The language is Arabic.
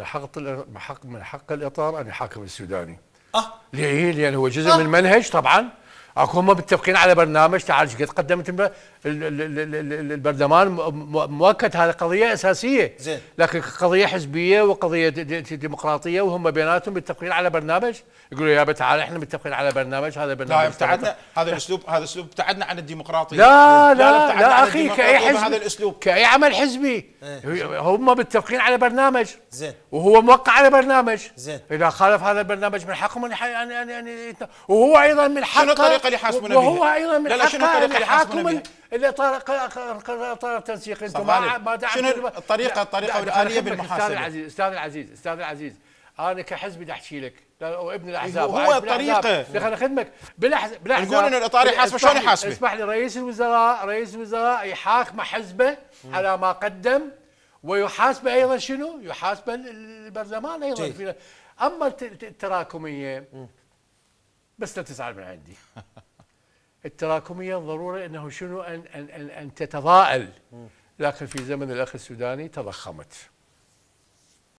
حق من حق الاطار ان يحاكم السوداني اه ليه لانه هو جزء آه. من المنهج طبعا اكو هم متفقين على برنامج تعال قد قدمت البرلمان مؤكد هذه قضيه اساسيه زين لكن قضيه حزبيه وقضيه ديمقراطيه وهم بيناتهم متفقين على برنامج يقولوا يا تعال احنا متفقين على برنامج هذا برنامج لا ابتعدنا هذا الاسلوب هذا اسلوب ابتعدنا عن الديمقراطيه لا لا لا, لا, اخي كاي حزب هذا الاسلوب كاي عمل حزبي ايه هم متفقين على برنامج زين وهو موقع على برنامج زين اذا خالف هذا البرنامج من حقهم ان ان ان وهو ايضا من حقه الطريقه اللي حاسبونا بها وهو ايضا من لا لا شنو الطريقه اللي حاسبونا بها؟ طريقه انتم ما شنو الطريقه الطريقه والاليه بالمحاسبه استاذ العزيز استاذ العزيز استاذ العزيز انا كحزب بدي احكي لك وابن أيوه، الاحزاب هو الطريقه خليني اخدمك بالاحزاب نقول انه الاطار يحاسبه شلون يحاسبه؟ اسمح لي رئيس الوزراء رئيس الوزراء يحاكم حزبه على ما قدم ويحاسبه ايضا شنو؟ يحاسبه البرلمان ايضا اما التراكميه بس لا تزعل من عندي التراكميه ضروره انه شنو ان ان ان, أن تتضاءل لكن في زمن الاخ السوداني تضخمت